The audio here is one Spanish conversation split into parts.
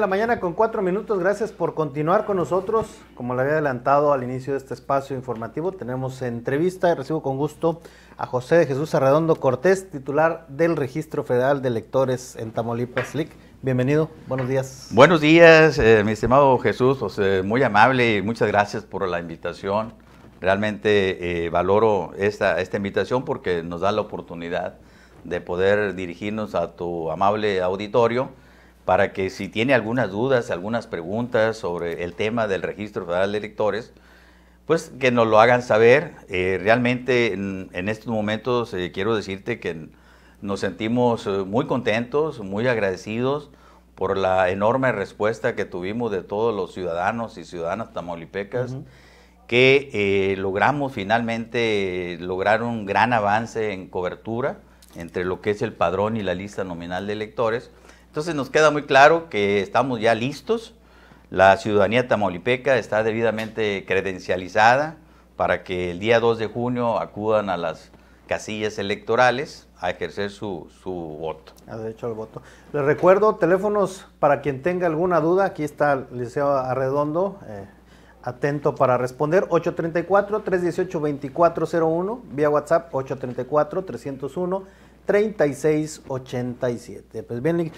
la mañana con cuatro minutos. Gracias por continuar con nosotros. Como le había adelantado al inicio de este espacio informativo, tenemos entrevista y recibo con gusto a José de Jesús Arredondo Cortés, titular del Registro Federal de Electores en Tamaulipas LIC. Bienvenido, buenos días. Buenos días, eh, mi estimado Jesús, muy amable y muchas gracias por la invitación. Realmente eh, valoro esta, esta invitación porque nos da la oportunidad de poder dirigirnos a tu amable auditorio para que si tiene algunas dudas, algunas preguntas sobre el tema del registro federal de electores, pues que nos lo hagan saber. Eh, realmente en, estos momentos eh, quiero decirte que nos sentimos eh, muy contentos, muy agradecidos por la enorme respuesta que tuvimos de todos los ciudadanos y ciudadanas tamaulipecas, que logramos finalmente lograr un gran avance en cobertura entre lo que es el padrón y la lista nominal de electores. Entonces nos queda muy claro que estamos ya listos, la ciudadanía tamaulipeca está debidamente credencializada para que el día 2 de junio acudan a las casillas electorales a ejercer su, su voto. A derecho al voto. Les recuerdo, teléfonos para quien tenga alguna duda, aquí está el Liceo Arredondo, eh, atento para responder, 834-318-2401, vía WhatsApp 834-301. 3687. Pues bien,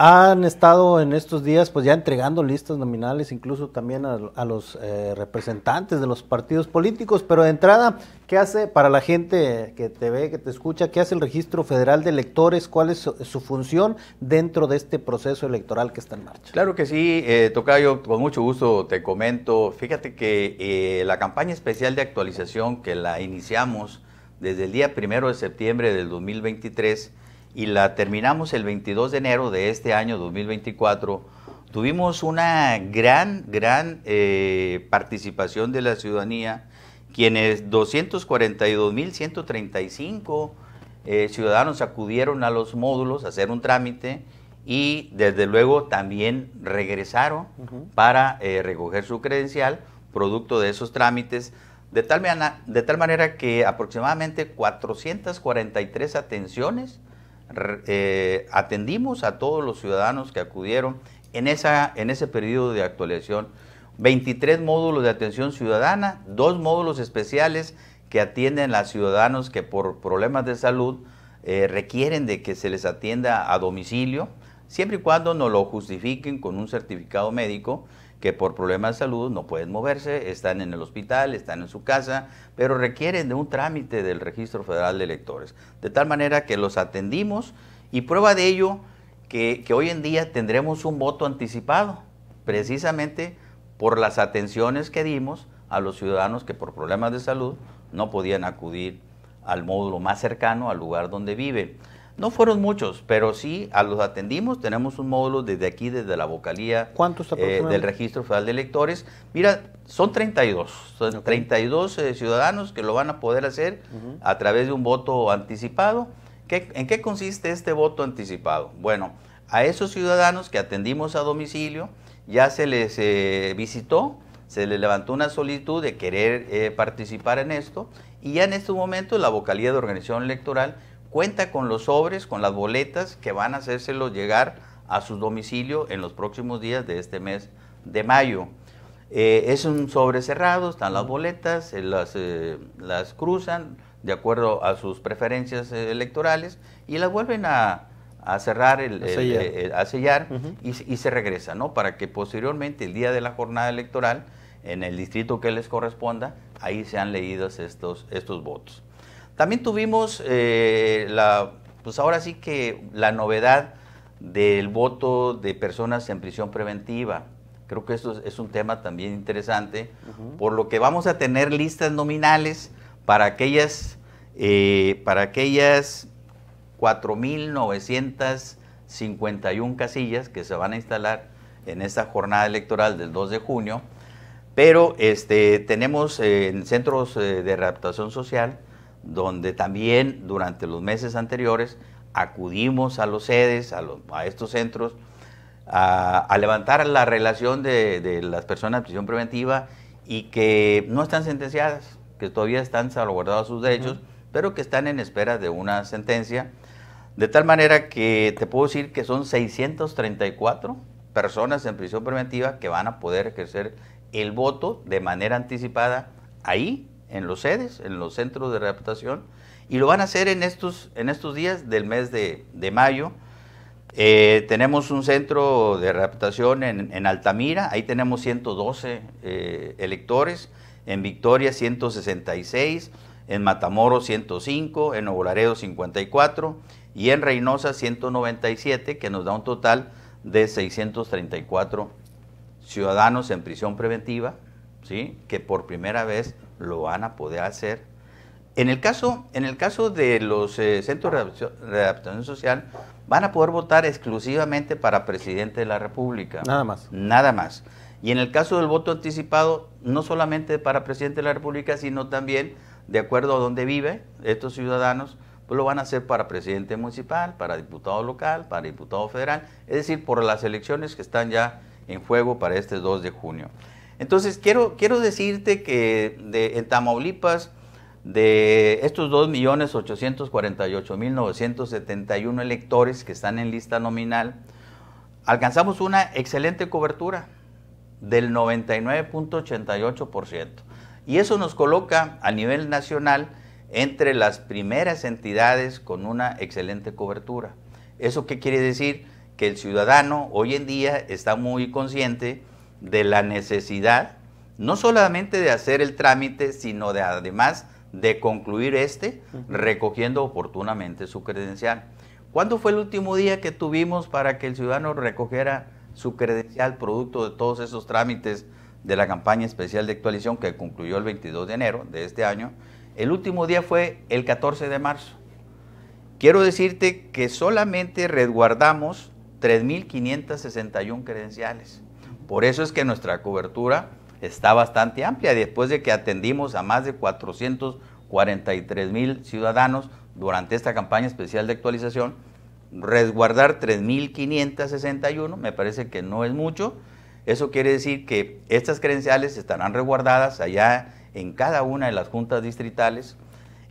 han estado en estos días pues ya entregando listas nominales incluso también a, los eh, representantes de los partidos políticos, pero de entrada, ¿qué hace para la gente que te ve, que te escucha, qué hace el Registro Federal de Electores? ¿Cuál es su, función dentro de este proceso electoral que está en marcha? Claro que sí, eh, yo con mucho gusto te comento. Fíjate que eh, la campaña especial de actualización que la iniciamos desde el día 1 de septiembre del 2023 y la terminamos el 22 de enero de este año 2024, tuvimos una gran, gran eh, participación de la ciudadanía, quienes 242.135 eh, ciudadanos acudieron a los módulos a hacer un trámite y desde luego también regresaron para eh, recoger su credencial, producto de esos trámites de tal, de tal manera que aproximadamente 443 atenciones eh, atendimos a todos los ciudadanos que acudieron en, en ese periodo de actualización. 23 módulos de atención ciudadana, dos módulos especiales que atienden a ciudadanos que por problemas de salud eh, requieren de que se les atienda a domicilio, siempre y cuando nos lo justifiquen con un certificado médico que por problemas de salud no pueden moverse, están en el hospital, están en su casa, pero requieren de un trámite del Registro Federal de Electores. De tal manera que los atendimos y prueba de ello que, hoy en día tendremos un voto anticipado, precisamente por las atenciones que dimos a los ciudadanos que por problemas de salud no podían acudir al módulo más cercano, al lugar donde vive no fueron muchos, pero sí a los atendimos. Tenemos un módulo desde aquí, desde la vocalía eh, del Registro Federal de Electores. Mira, son 32, son 32 eh, ciudadanos que lo van a poder hacer a través de un voto anticipado. ¿En qué consiste este voto anticipado? Bueno, a esos ciudadanos que atendimos a domicilio ya se les eh, visitó, se les levantó una solicitud de querer participar en esto y ya en este momento la vocalía de organización electoral cuenta con los sobres, con las boletas que van a hacérselo llegar a su domicilio en los próximos días de este mes de mayo. Eh, es un sobre cerrado, están las boletas, eh, las, eh, las cruzan de acuerdo a sus preferencias electorales y las vuelven a, cerrar, el, a sellar, y, se regresa, ¿no? Para que posteriormente, el día de la jornada electoral, en el distrito que les corresponda, ahí sean leídos estos, estos votos. También tuvimos eh, la, pues ahora sí que la novedad del voto de personas en prisión preventiva. Creo que esto es un tema también interesante, por lo que vamos a tener listas nominales para aquellas, eh, para aquellas 4.951 casillas que se van a instalar en esta jornada electoral del 2 de junio, pero este, tenemos eh, en centros de adaptación social donde también durante los meses anteriores acudimos a los sedes, a, estos centros, a, levantar la relación de, las personas en prisión preventiva y que no están sentenciadas, que todavía están salvaguardados sus derechos, pero que están en espera de una sentencia. De tal manera que te puedo decir que son 634 personas en prisión preventiva que van a poder ejercer el voto de manera anticipada ahí en los sedes, en los centros de readaptación, y lo van a hacer en estos, en estos días del mes de, mayo. Eh, tenemos un centro de readaptación en, Altamira, ahí tenemos 112 eh, electores, en Victoria 166, en Matamoros 105, en Nuevo 54 y en Reynosa 197, que nos da un total de 634 ciudadanos en prisión preventiva que por primera vez lo van a poder hacer. En el caso, en el caso de los eh, centros de adaptación, social, van a poder votar exclusivamente para presidente de la República. Nada más. Nada más. Y en el caso del voto anticipado, no solamente para presidente de la República, sino también, de acuerdo a donde vive, estos ciudadanos, pues lo van a hacer para presidente municipal, para diputado local, para diputado federal, es decir, por las elecciones que están ya en juego para este 2 de junio. Entonces, quiero, quiero decirte que de, en Tamaulipas, de estos 2.848.971 electores que están en lista nominal, alcanzamos una excelente cobertura del 99.88%. Y eso nos coloca a nivel nacional entre las primeras entidades con una excelente cobertura. ¿Eso qué quiere decir? Que el ciudadano hoy en día está muy consciente de la necesidad, no solamente de hacer el trámite, sino de además de concluir este recogiendo oportunamente su credencial. ¿Cuándo fue el último día que tuvimos para que el ciudadano recogiera su credencial producto de todos esos trámites de la campaña especial de actualización que concluyó el 22 de enero de este año? El último día fue el 14 de marzo. Quiero decirte que solamente resguardamos 3.561 credenciales. Por eso es que nuestra cobertura está bastante amplia, después de que atendimos a más de 443 mil ciudadanos durante esta campaña especial de actualización, resguardar 3.561 me parece que no es mucho. Eso quiere decir que estas credenciales estarán resguardadas allá en cada una de las juntas distritales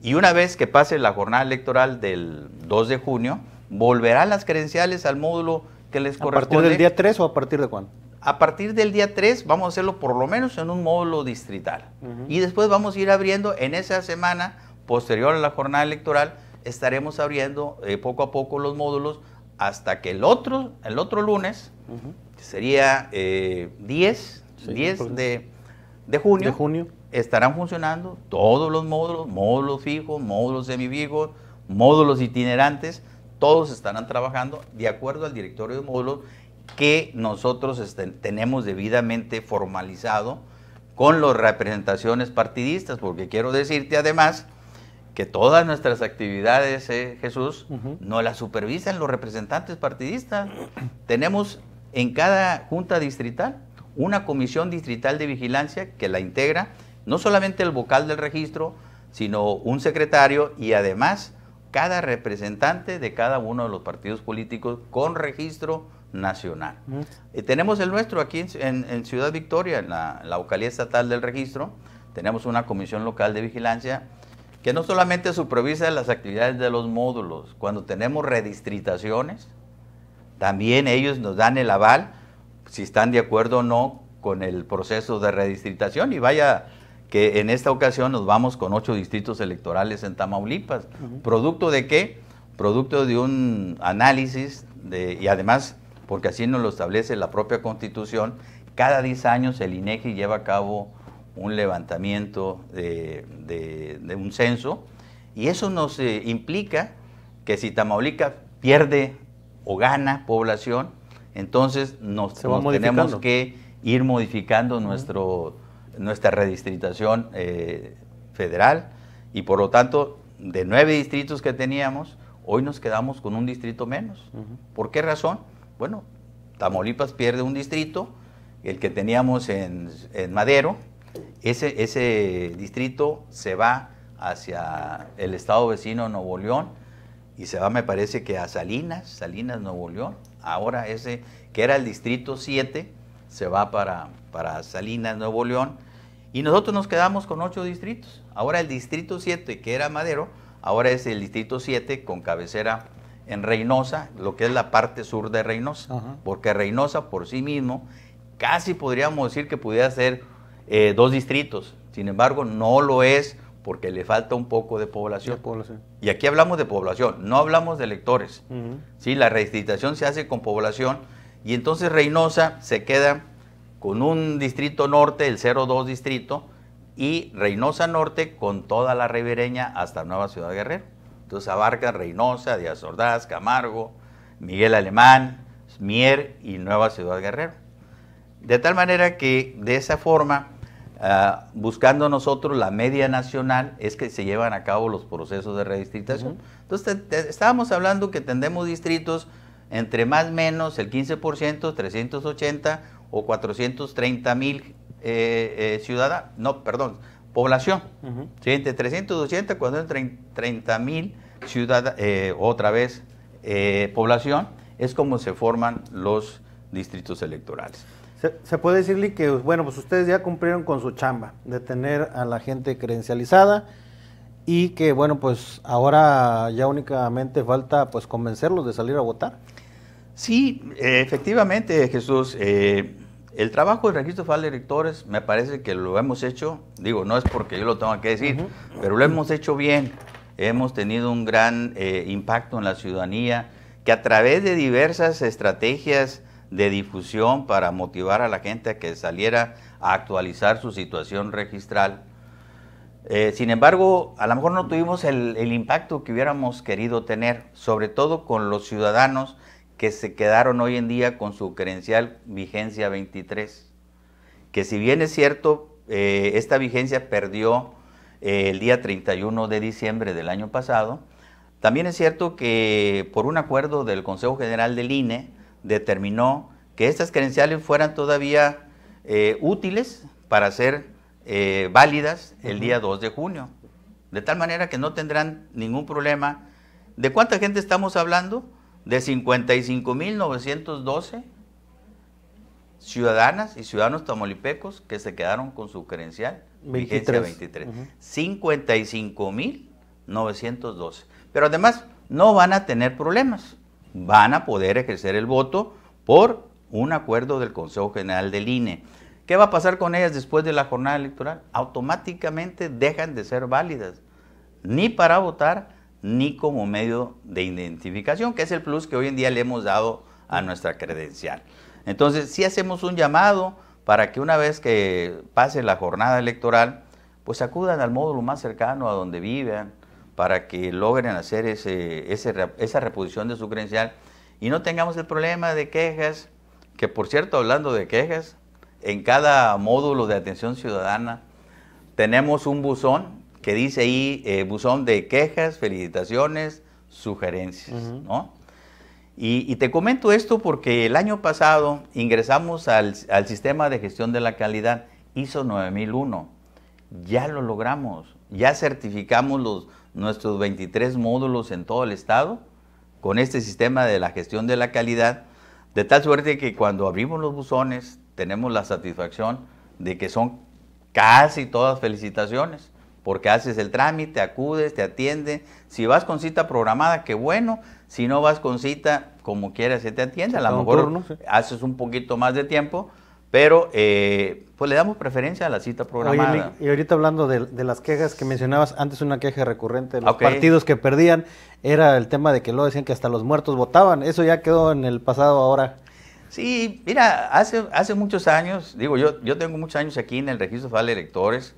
y una vez que pase la jornada electoral del 2 de junio, volverán las credenciales al módulo que les corresponde. ¿A partir del día 3 o a partir de cuándo? a partir del día 3 vamos a hacerlo por lo menos en un módulo distrital. Y después vamos a ir abriendo en esa semana, posterior a la jornada electoral, estaremos abriendo eh, poco a poco los módulos hasta que el otro, el otro lunes, sería 10, eh, 10 de, junio, estarán funcionando todos los módulos, módulos fijos, módulos semifijos, módulos itinerantes, todos estarán trabajando de acuerdo al directorio de módulos que nosotros este, tenemos debidamente formalizado con las representaciones partidistas, porque quiero decirte además que todas nuestras actividades, eh, Jesús, no las supervisan los representantes partidistas. tenemos en cada junta distrital una comisión distrital de vigilancia que la integra no solamente el vocal del registro, sino un secretario y además cada representante de cada uno de los partidos políticos con registro nacional. y eh, tenemos el nuestro aquí en, Ciudad Victoria, en la, en la localidad estatal del registro. Tenemos una comisión local de vigilancia que no solamente supervisa las actividades de los módulos, cuando tenemos redistritaciones, también ellos nos dan el aval si están de acuerdo o no con el proceso de redistritación y vaya que en esta ocasión nos vamos con ocho distritos electorales en Tamaulipas. ¿Producto de qué? Producto de un análisis de, y además, porque así nos lo establece la propia Constitución, cada diez años el INEGI lleva a cabo un levantamiento de, un censo y eso nos eh, implica que si Tamaulipas pierde o gana población, entonces nos, tenemos que ir modificando nuestro nuestra redistritación eh, federal y por lo tanto de nueve distritos que teníamos, hoy nos quedamos con un distrito menos. ¿Por qué razón? Bueno, Tamaulipas pierde un distrito, el que teníamos en, Madero, ese, ese, distrito se va hacia el estado vecino Nuevo León y se va, me parece que a Salinas, Salinas Nuevo León. Ahora ese, que era el distrito 7, se va para, para Salinas Nuevo León y nosotros nos quedamos con ocho distritos. Ahora el distrito 7, que era Madero, ahora es el distrito 7 con cabecera en Reynosa, lo que es la parte sur de Reynosa. Porque Reynosa por sí mismo, casi podríamos decir que pudiera ser eh, dos distritos. Sin embargo, no lo es porque le falta un poco de población. Y aquí hablamos de población, no hablamos de electores. La redistribución se hace con población y entonces Reynosa se queda con un distrito norte, el 02 distrito, y Reynosa Norte con toda la ribereña hasta Nueva Ciudad Guerrero. Entonces abarca Reynosa, Díaz Ordaz, Camargo, Miguel Alemán, Mier y Nueva Ciudad Guerrero. De tal manera que de esa forma, ah, buscando nosotros la media nacional, es que se llevan a cabo los procesos de redistribución Entonces estábamos hablando que tendemos distritos entre más o menos el 15%, 380 o 430 mil eh, eh no, perdón, población, Siguiente, 300 200 entre 380 430 mil ciudadanos, eh, otra vez eh, población, es como se forman los distritos electorales. Se, se, puede decirle que, bueno, pues ustedes ya cumplieron con su chamba de tener a la gente credencializada y que, bueno, pues ahora ya únicamente falta pues convencerlos de salir a votar. Sí, eh, efectivamente, Jesús. Eh, el trabajo del registro de directores me parece que lo hemos hecho, digo, no es porque yo lo tenga que decir, pero lo hemos hecho bien. Hemos tenido un gran eh, impacto en la ciudadanía, que a través de diversas estrategias de difusión para motivar a la gente a que saliera a actualizar su situación registral. sin embargo, a lo mejor no tuvimos el impacto que hubiéramos querido tener, sobre todo con los ciudadanos que se quedaron hoy en día con su credencial vigencia 23. Que si bien es cierto, eh, esta vigencia perdió eh, el día 31 de diciembre del año pasado, también es cierto que por un acuerdo del Consejo General del INE determinó que estas credenciales fueran todavía eh, útiles para ser válidas el día 2 de junio. De tal manera que no tendrán ningún problema. ¿De cuánta gente estamos hablando? de 55.912 ciudadanas y ciudadanos tamolipecos que se quedaron con su credencial 23. 23. 55.912. Pero además no van a tener problemas. Van a poder ejercer el voto por un acuerdo del Consejo General del INE. ¿Qué va a pasar con ellas después de la jornada electoral? Automáticamente dejan de ser válidas, ni para votar, ni como medio de identificación, que es el plus que hoy en día le hemos dado a nuestra credencial. Entonces, si hacemos un llamado para que una vez que pase la jornada electoral, pues acudan al módulo más cercano a donde vivan, para que logren hacer esa reposición de su credencial y no tengamos el problema de quejas, que por cierto, hablando de quejas, en cada módulo de atención ciudadana tenemos un buzón que dice ahí eh, buzón de quejas, felicitaciones, sugerencias, ¿no? Y, te comento esto porque el año pasado ingresamos al, al sistema de gestión de la calidad ISO 9001. Ya lo logramos, ya certificamos los, nuestros 23 módulos en todo el estado con este sistema de la gestión de la calidad, de tal suerte que cuando abrimos los buzones tenemos la satisfacción de que son casi todas felicitaciones porque haces el trámite, acudes, te atiende. Si vas con cita programada, qué bueno. Si no vas con cita, como quieras, se te atiende. A lo mejor haces un poquito más de tiempo, pero eh, pues le damos preferencia a la cita programada. y ahorita hablando de, las quejas que mencionabas, antes una queja recurrente de los partidos que perdían era el tema de que lo decían que hasta los muertos votaban. Eso ya quedó en el pasado ahora. Sí, mira, hace, hace muchos años, digo, yo, yo tengo muchos años aquí en el Registro Federal de Electores,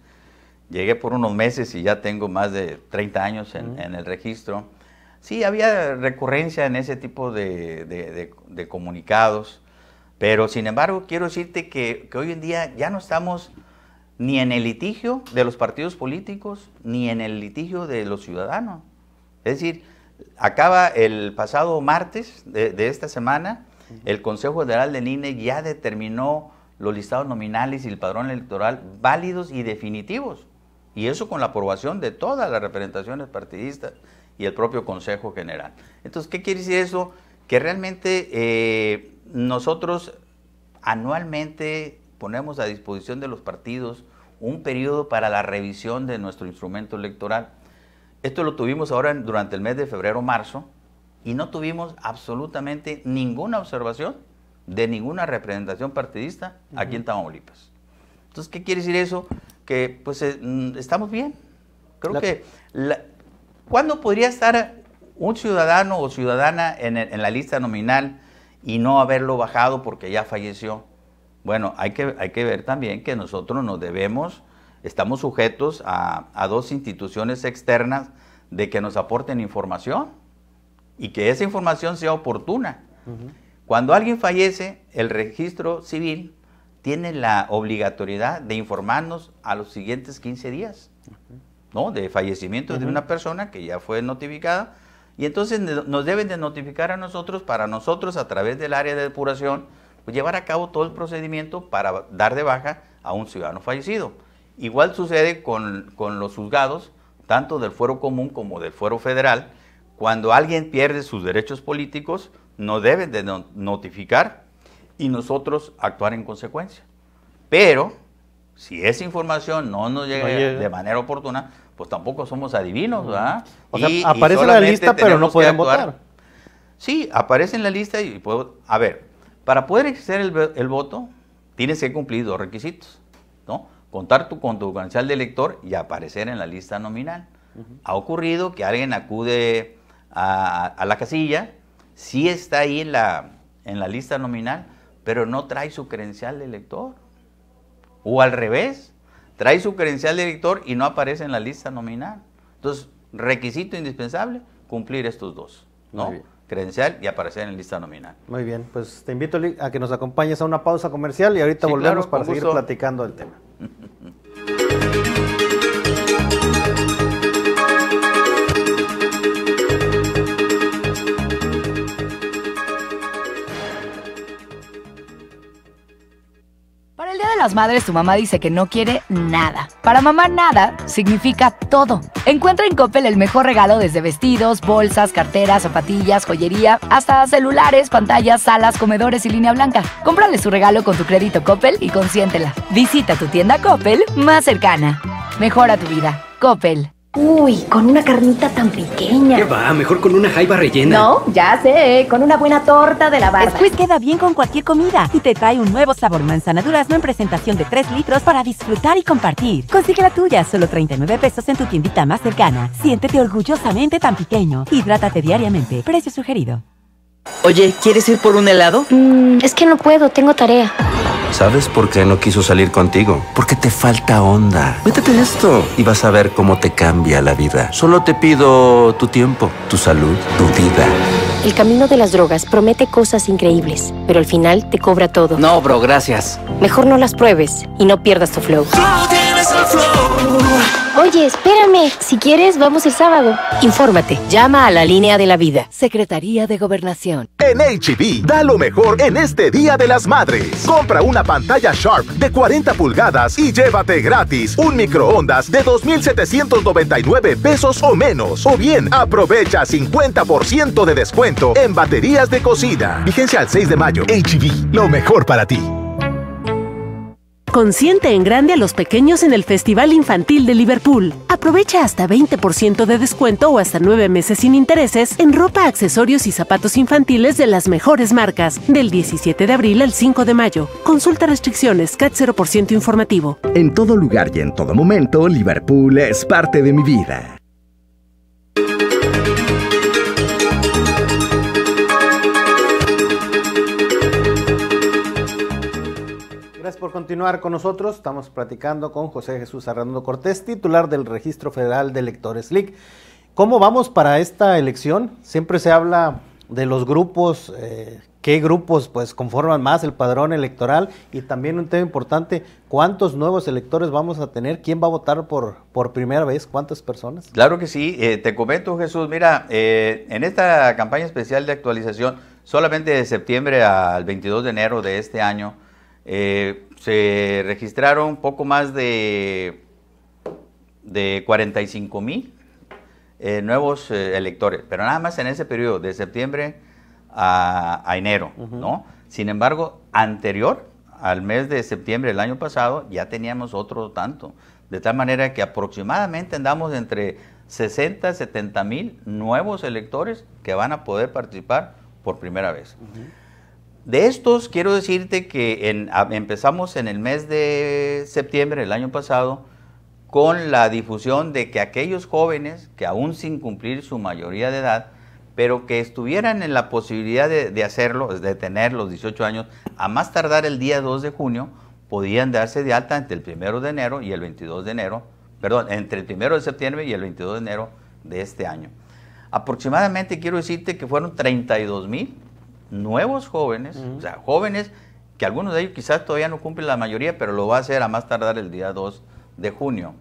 Llegué por unos meses y ya tengo más de 30 años en, el registro. Sí, había recurrencia en ese tipo de, comunicados, pero sin embargo quiero decirte que, hoy en día ya no estamos ni en el litigio de los partidos políticos, ni en el litigio de los ciudadanos. Es decir, acaba el pasado martes de, esta semana, el Consejo General de INE ya determinó los listados nominales y el padrón electoral válidos y definitivos. Y eso con la aprobación de todas las representaciones partidistas y el propio Consejo General. Entonces, ¿qué quiere decir eso? Que realmente eh, nosotros anualmente ponemos a disposición de los partidos un periodo para la revisión de nuestro instrumento electoral. Esto lo tuvimos ahora durante el mes de febrero-marzo y no tuvimos absolutamente ninguna observación de ninguna representación partidista aquí en Tamaulipas. Entonces, ¿qué quiere decir eso? que pues eh, mm, estamos bien. Creo que, la... ¿cuándo podría estar un ciudadano o ciudadana en, la lista nominal y no haberlo bajado porque ya falleció? Bueno, hay que, hay que ver también que nosotros nos debemos, estamos sujetos a, dos instituciones externas de que nos aporten información y que esa información sea oportuna. Cuando alguien fallece, el registro civil tiene la obligatoriedad de informarnos a los siguientes 15 días, ¿no? De fallecimiento de una persona que ya fue notificada. Y entonces nos deben de notificar a nosotros para nosotros a través del área de depuración pues, llevar a cabo todo el procedimiento para dar de baja a un ciudadano fallecido. Igual sucede con, con los juzgados, tanto del fuero común como del fuero federal. Cuando alguien pierde sus derechos políticos, no deben de notificar y nosotros actuar en consecuencia. Pero si esa información no nos llega, de manera oportuna, pues tampoco somos adivinos, ¿verdad? O sea, aparece en la lista, pero no pueden votar. Sí, aparece en la lista y puedo. A ver, para poder ejercer el, voto, tienes que cumplir dos requisitos, ¿no? Contar tu, con de elector y aparecer en la lista nominal. Ha ocurrido que alguien acude a, la casilla, si está ahí en la, en la lista nominal, pero no trae su credencial de elector. O al revés, trae su credencial de elector y no aparece en la lista nominal. Entonces, requisito indispensable, cumplir estos dos, ¿no? Credencial y aparecer en la lista nominal. Muy bien, pues te invito a que nos acompañes a una pausa comercial y ahorita volvemos para seguir platicando el tema. las madres tu mamá dice que no quiere nada. Para mamá nada significa todo. Encuentra en Coppel el mejor regalo desde vestidos, bolsas, carteras, zapatillas, joyería, hasta celulares, pantallas, salas, comedores y línea blanca. Cómprale su regalo con tu crédito Coppel y consiéntela. Visita tu tienda Coppel más cercana. Mejora tu vida. Coppel. Uy, con una carnita tan pequeña. ¿Qué va? Mejor con una jaiba rellena. No, ya sé, con una buena torta de la barba. Squeeze queda bien con cualquier comida y te trae un nuevo sabor manzana durazno en presentación de 3 litros para disfrutar y compartir. Consigue la tuya, solo 39 pesos en tu tiendita más cercana. Siéntete orgullosamente tan pequeño. Hidrátate diariamente. Precio sugerido. Oye, ¿quieres ir por un helado? Mm, es que no puedo, tengo tarea. ¿Sabes por qué no quiso salir contigo? Porque te falta onda. Métete esto y vas a ver cómo te cambia la vida. Solo te pido tu tiempo, tu salud, tu vida. El camino de las drogas promete cosas increíbles, pero al final te cobra todo. No, bro, gracias. Mejor no las pruebes y no pierdas tu flow. tienes el flow. Oye, espérame. Si quieres, vamos el sábado. Infórmate. Llama a la línea de la vida. Secretaría de Gobernación. En HB, e da lo mejor en este Día de las Madres. Compra una pantalla Sharp de 40 pulgadas y llévate gratis un microondas de 2,799 pesos o menos. O bien, aprovecha 50% de descuento en baterías de cocina. Vigencia al 6 de mayo. HB, e lo mejor para ti. Consiente en grande a los pequeños en el Festival Infantil de Liverpool. Aprovecha hasta 20% de descuento o hasta 9 meses sin intereses en ropa, accesorios y zapatos infantiles de las mejores marcas, del 17 de abril al 5 de mayo. Consulta restricciones, CAT 0% informativo. En todo lugar y en todo momento, Liverpool es parte de mi vida. por continuar con nosotros. Estamos platicando con José Jesús Arredondo Cortés, titular del Registro Federal de Electores LIC. ¿Cómo vamos para esta elección? Siempre se habla de los grupos, eh, qué grupos pues conforman más el padrón electoral y también un tema importante, ¿cuántos nuevos electores vamos a tener? ¿Quién va a votar por, por primera vez? ¿Cuántas personas? Claro que sí, eh, te comento Jesús, mira, eh, en esta campaña especial de actualización, solamente de septiembre al 22 de enero de este año, eh, se registraron poco más de, de 45 mil eh, nuevos eh, electores, pero nada más en ese periodo, de septiembre a, enero, ¿no? Sin embargo, anterior al mes de septiembre del año pasado ya teníamos otro tanto, de tal manera que aproximadamente andamos entre 60, 70 mil nuevos electores que van a poder participar por primera vez. De estos, quiero decirte que empezamos en el mes de septiembre del año pasado con la difusión de que aquellos jóvenes que aún sin cumplir su mayoría de edad, pero que estuvieran en la posibilidad de, de hacerlo, de tener los 18 años, a más tardar el día 2 de junio, podían darse de alta entre el 1 de enero y el 22 de enero, perdón, entre el 1 de septiembre y el 22 de enero de este año. Aproximadamente quiero decirte que fueron 32 mil nuevos jóvenes, o sea, jóvenes que algunos de ellos quizás todavía no cumplen la mayoría, pero lo va a hacer a más tardar el día 2 de junio.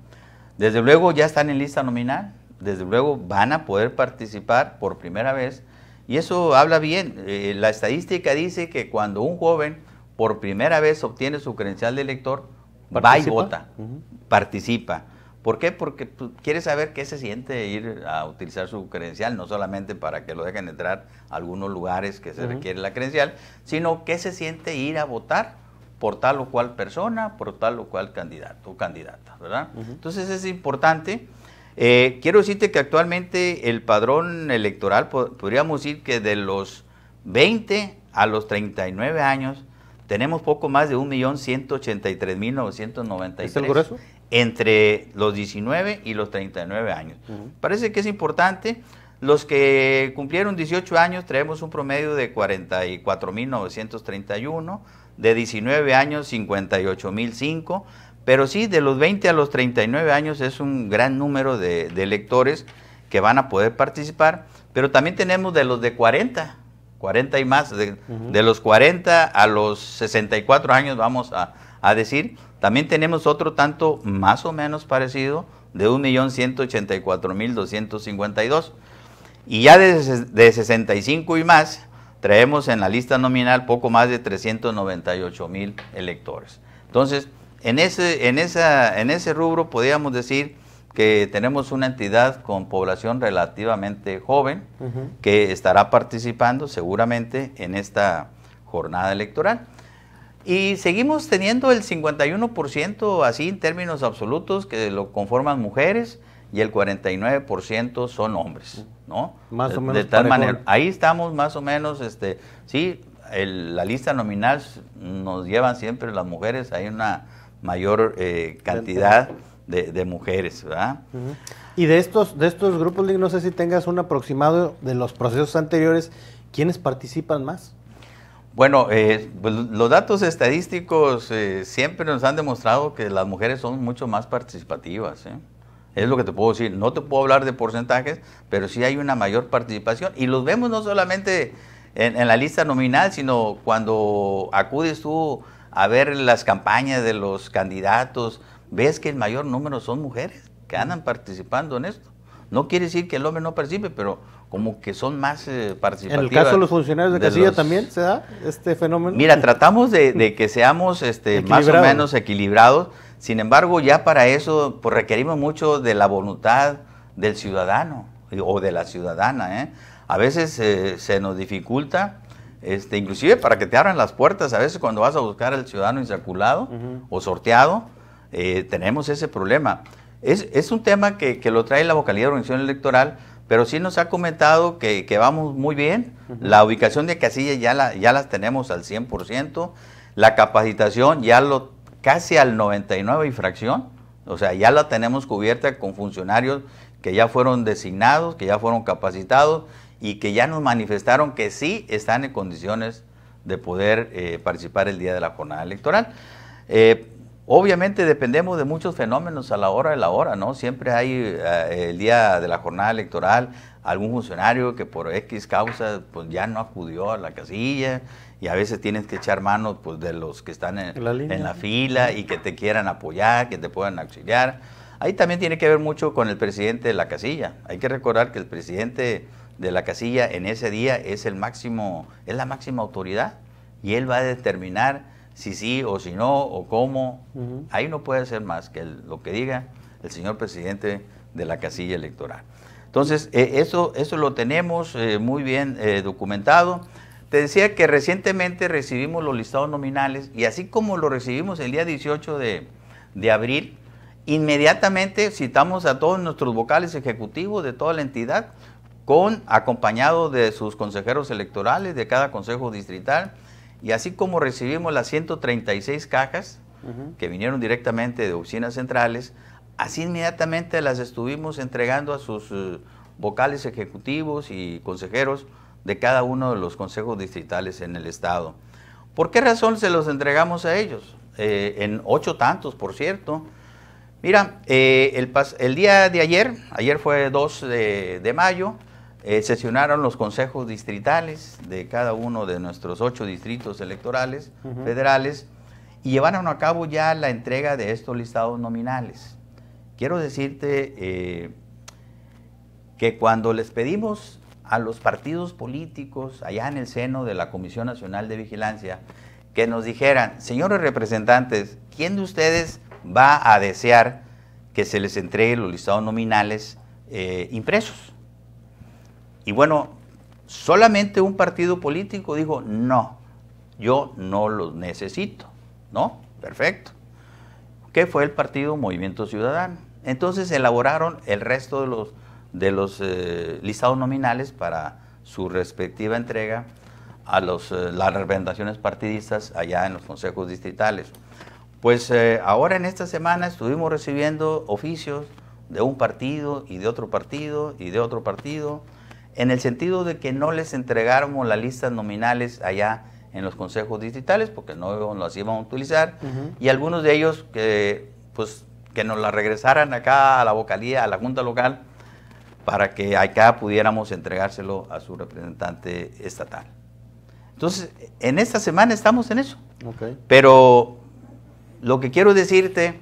Desde luego ya están en lista nominal, desde luego van a poder participar por primera vez y eso habla bien. Eh, la estadística dice que cuando un joven por primera vez obtiene su credencial de elector, va y vota, participa. ¿Por qué? Porque tú pues, quieres saber qué se siente ir a utilizar su credencial, no solamente para que lo dejen entrar a algunos lugares que se requiere la credencial, sino qué se siente ir a votar por tal o cual persona, por tal o cual candidato o candidata, ¿verdad? Entonces es importante. Eh, quiero decirte que actualmente el padrón electoral, podríamos decir que de los 20 a los 39 años, tenemos poco más de 1.183.993. ¿Es el grueso? entre los 19 y los 39 años. Parece que es importante. Los que cumplieron 18 años traemos un promedio de 44.931, de 19 años 58.005, pero sí, de los 20 a los 39 años es un gran número de, lectores electores que van a poder participar, pero también tenemos de los de 40, 40 y más, de los 40 a los 64 años vamos a, a decir. También tenemos otro tanto más o menos parecido de 1.184.252. Y ya de, 65 y más, traemos en la lista nominal poco más de 398.000 electores. Entonces, en ese, en, en ese rubro podríamos decir que tenemos una entidad con población relativamente joven que estará participando seguramente en esta jornada electoral. Y seguimos teniendo el 51% así en términos absolutos que lo conforman mujeres y el 49% son hombres, ¿no? Más o menos. De, tal manera, ahí estamos más o menos, este, sí, la lista nominal nos llevan siempre las mujeres, hay una mayor eh, cantidad de, mujeres, ¿verdad? Y de estos, de estos grupos, no sé si tengas un aproximado de los procesos anteriores, ¿quiénes participan más? Bueno, eh, pues, los datos estadísticos eh, siempre nos han demostrado que las mujeres son mucho más participativas. ¿eh? Es lo que te puedo decir. No te puedo hablar de porcentajes, pero sí hay una mayor participación. Y los vemos no solamente en, en la lista nominal, sino cuando acudes tú a ver las campañas de los candidatos, ves que el mayor número son mujeres que andan participando en esto. No quiere decir que el hombre no participe, pero como que son más eh, ¿En el caso de los funcionarios de, también se da este fenómeno? Mira, tratamos de, que seamos este, más o menos equilibrados, sin embargo ya para eso pues, requerimos mucho de la voluntad del ciudadano o de la ciudadana. ¿eh? A veces eh, se nos dificulta, este, inclusive para que te abran las puertas, a veces cuando vas a buscar al ciudadano insaculado o sorteado, eh, tenemos ese problema. Es, un tema que, lo trae la vocalía de organización electoral, pero sí nos ha comentado que, vamos muy bien. La ubicación de casillas ya, las tenemos al 100%, la capacitación ya lo casi al 99 y fracción, o sea, ya la tenemos cubierta con funcionarios que ya fueron designados, que ya fueron capacitados y que ya nos manifestaron que sí están en condiciones de poder eh, participar el día de la jornada electoral. Eh, Obviamente dependemos de muchos fenómenos a la hora de la hora, ¿no? Siempre hay eh, el día de la jornada electoral algún funcionario que por X causa pues ya no acudió a la casilla y a veces tienes que echar mano pues de los que están en la, fila y que te quieran apoyar, que te puedan auxiliar. Ahí también tiene que ver mucho con el presidente de la casilla. Hay que recordar que el presidente de la casilla en ese día es el máximo, es la máxima autoridad y él va a determinar si sí o si no o cómo. Ahí no puede ser más que lo que diga el señor presidente de la casilla electoral. Entonces, eh, eso, eso lo tenemos eh, muy bien eh, documentado. Te decía que recientemente recibimos los listados nominales y así como lo recibimos el día 18 de, de abril, inmediatamente citamos a todos nuestros vocales ejecutivos de toda la entidad, con acompañado de sus consejeros electorales de cada consejo distrital y así como recibimos las 136 cajas que vinieron directamente de oficinas centrales, así inmediatamente las estuvimos entregando a sus eh, vocales ejecutivos y consejeros de cada uno de los consejos distritales en el Estado. ¿Por qué razón se los entregamos a ellos? Eh, en ocho tantos, por cierto. Mira, eh, el, el, día de ayer, ayer fue 2 de, de mayo, eh, sesionaron los consejos distritales de cada uno de nuestros ocho distritos electorales federales y llevaron a cabo ya la entrega de estos listados nominales. Quiero decirte eh, que cuando les pedimos a los partidos políticos allá en el seno de la Comisión Nacional de Vigilancia que nos dijeran, señores representantes, ¿quién de ustedes va a desear que se les entregue los listados nominales eh, impresos? Y bueno, solamente un partido político dijo, no, yo no los necesito, ¿no? Perfecto. ¿Qué fue el partido Movimiento Ciudadano? Entonces elaboraron el resto de los, eh, listados nominales para su respectiva entrega a eh, las representaciones partidistas allá en los consejos distritales. Pues eh, ahora en esta semana estuvimos recibiendo oficios de un partido y de otro partido y de otro partido en el sentido de que no les entregáramos las listas nominales allá en los consejos digitales, porque no las íbamos a utilizar y algunos de ellos que pues que nos la regresaran acá a la vocalía, a la junta local para que acá pudiéramos entregárselo a su representante estatal. Entonces, en esta semana estamos en eso. Pero lo que quiero decirte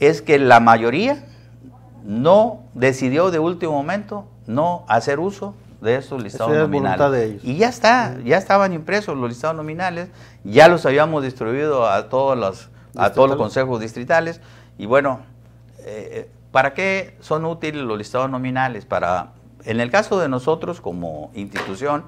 es que la mayoría no decidió de último momento no hacer uso de esos listados nominales. Y ya está, ya estaban impresos los listados nominales, ya los habíamos distribuido a todos los, a todos los consejos distritales. Y bueno, eh, eh, ¿para qué son útiles los listados nominales? Para, en el caso de nosotros como institución,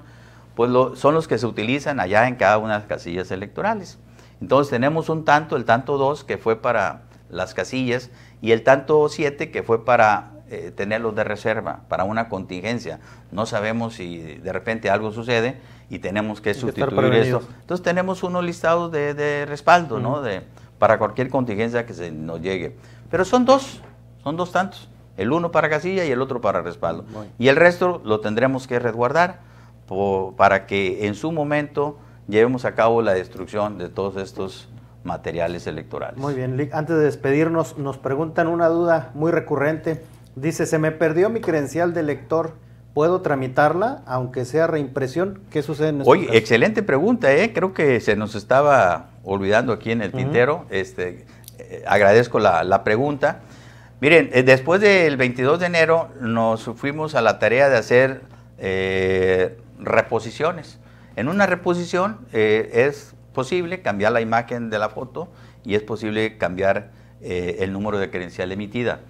pues lo, son los que se utilizan allá en cada una de las casillas electorales. Entonces tenemos un tanto, el tanto 2 que fue para las casillas y el tanto 7 que fue para eh, tenerlos de reserva para una contingencia. No sabemos si de repente algo sucede y tenemos que sustituir eso, Entonces tenemos unos listados de, respaldo, ¿no? De, para cualquier contingencia que se nos llegue. Pero son dos, son dos tantos. El uno para casilla y el otro para respaldo. Y el resto lo tendremos que resguardar para que en su momento llevemos a cabo la destrucción de todos estos materiales electorales. Muy bien, Antes de despedirnos, nos preguntan una duda muy recurrente. Dice, se me perdió mi credencial de lector. ¿Puedo tramitarla, aunque sea reimpresión? ¿Qué sucede en Oye, este excelente pregunta, ¿eh? Creo que se nos estaba olvidando aquí en el tintero. este, eh, agradezco la, pregunta. Miren, eh, después del 22 de enero nos fuimos a la tarea de hacer eh, reposiciones. En una reposición es posible cambiar la imagen de la foto y es posible cambiar el número de credencial emitida.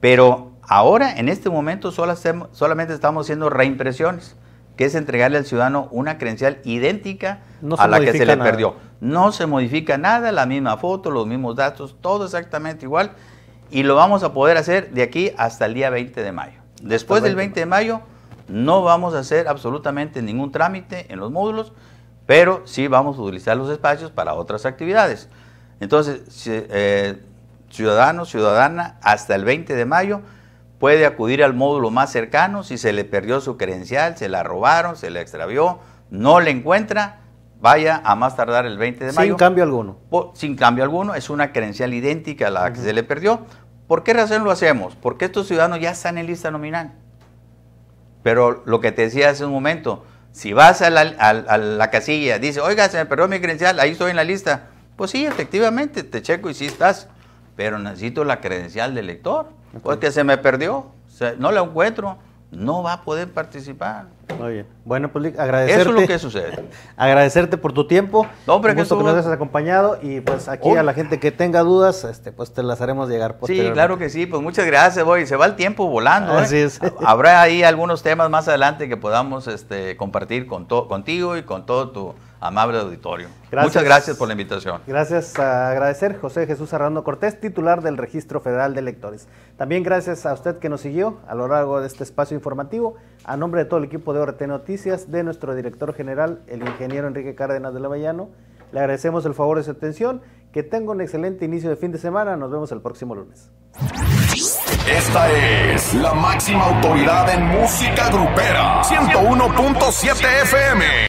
Pero Ahora, en este momento, solamente estamos haciendo reimpresiones, que es entregarle al ciudadano una credencial idéntica a la que se le perdió. No se modifica nada, la misma foto, los mismos datos, todo exactamente igual. Y lo vamos a poder hacer de aquí hasta el día 20 de mayo. Después del 20 de mayo, no vamos a hacer absolutamente ningún trámite en los módulos, pero sí vamos a utilizar los espacios para otras actividades. Entonces, eh, ciudadano, ciudadana, hasta el 20 de mayo Puede acudir al módulo más cercano si se le perdió su credencial, se la robaron, se la extravió, no la encuentra, vaya a más tardar el 20 de mayo. Sin cambio alguno. sin cambio alguno, es una credencial idéntica a la que se le perdió. ¿Por qué razón lo hacemos? Porque estos ciudadanos ya están en lista nominal. Pero lo que te decía hace un momento, si vas a la, a la casilla, dice, oiga, se me perdió mi credencial, ahí estoy en la lista. Pues sí, efectivamente, te checo y sí estás pero necesito la credencial del lector, porque se me perdió, no la encuentro, no va a poder participar. Muy bien. Bueno, pues agradecerte. Eso es lo que sucede. agradecerte por tu tiempo. hombre, gusto que, nos hayas acompañado y pues aquí oh. a la gente que tenga dudas, este, pues te las haremos llegar. Sí, claro que sí. Pues muchas gracias, voy. Se va el tiempo volando. ¿eh? Así es. Habrá ahí algunos temas más adelante que podamos este, compartir con contigo y con todo tu amable auditorio. Muchas gracias por la invitación. Gracias a agradecer José Jesús Arrando Cortés, titular del Registro Federal de Electores. También gracias a usted que nos siguió a lo largo de este espacio informativo. A nombre de todo el equipo de ORT Noticias, de nuestro director general, el ingeniero Enrique Cárdenas de Lavallano, le agradecemos el favor de su atención. Que tenga un excelente inicio de fin de semana. Nos vemos el próximo lunes. Esta es la máxima autoridad en música grupera. 101.7 FM.